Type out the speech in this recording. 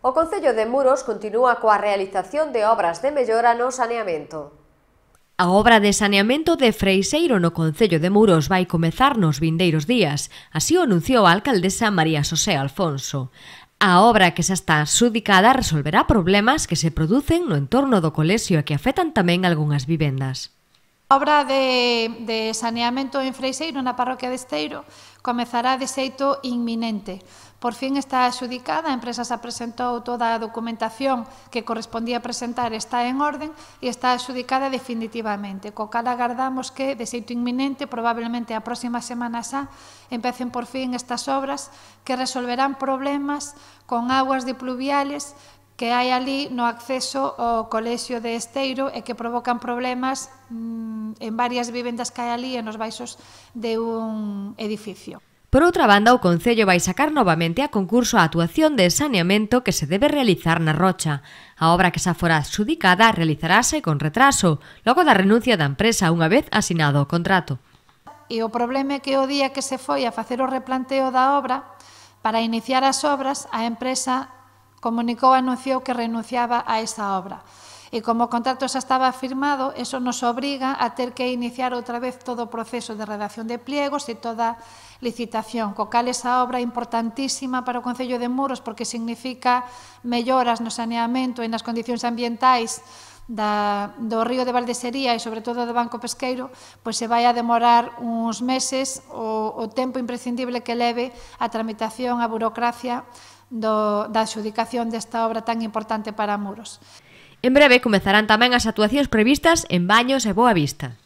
O Concello de Muros continúa coa realización de obras de mellora no saneamento. A obra de saneamento de Freixeiro no Concello de Muros vai comezar nos vindeiros días, así o anunciou a alcaldesa María Xosé Alfonso. A obra que xa está súdicada resolverá problemas que se producen no entorno do colesio e que afectan tamén algunhas vivendas obra de, de saneamento en Freixeiro, na parroquia de Esteiro, comezará de xeito inminente. Por fin está adxudicada, a empresa se presentou toda a documentación que correspondía presentar está en orden e está adxudicada definitivamente, co cal agardamos que de xeito inminente, probablemente a próxima semana xa, empecen por fin estas obras que resolverán problemas con aguas de pluviales que hai ali no acceso ao colexio de Esteiro e que provocan problemas mm, en varias vivendas que hai ali e nos baixos de un edificio. Por outra banda, o Concello vai sacar novamente a concurso a actuación de saneamento que se debe realizar na Rocha. A obra que xa fora adxudicada realizarase con retraso, logo da renuncia da empresa unha vez asinado o contrato. E o problema é que o día que se foi a facer o replanteo da obra, para iniciar as obras, a empresa Comunicou e anunciou que renunciaba a esa obra. E como o contrato xa estaba firmado, eso nos obriga a ter que iniciar outra vez todo o proceso de redacción de pliegos e toda licitación, co cal esa obra importantísima para o Concello de Muros porque significa melloras no saneamento e nas condicións ambientais da, do río de Valdesería e sobre todo do Banco Pesqueiro, pois se vai a demorar uns meses o, o tempo imprescindible que leve a tramitación, a burocracia do, da adxudicación desta obra tan importante para Muros. En breve comezarán tamén as actuacións previstas en Baños e Boa Vista.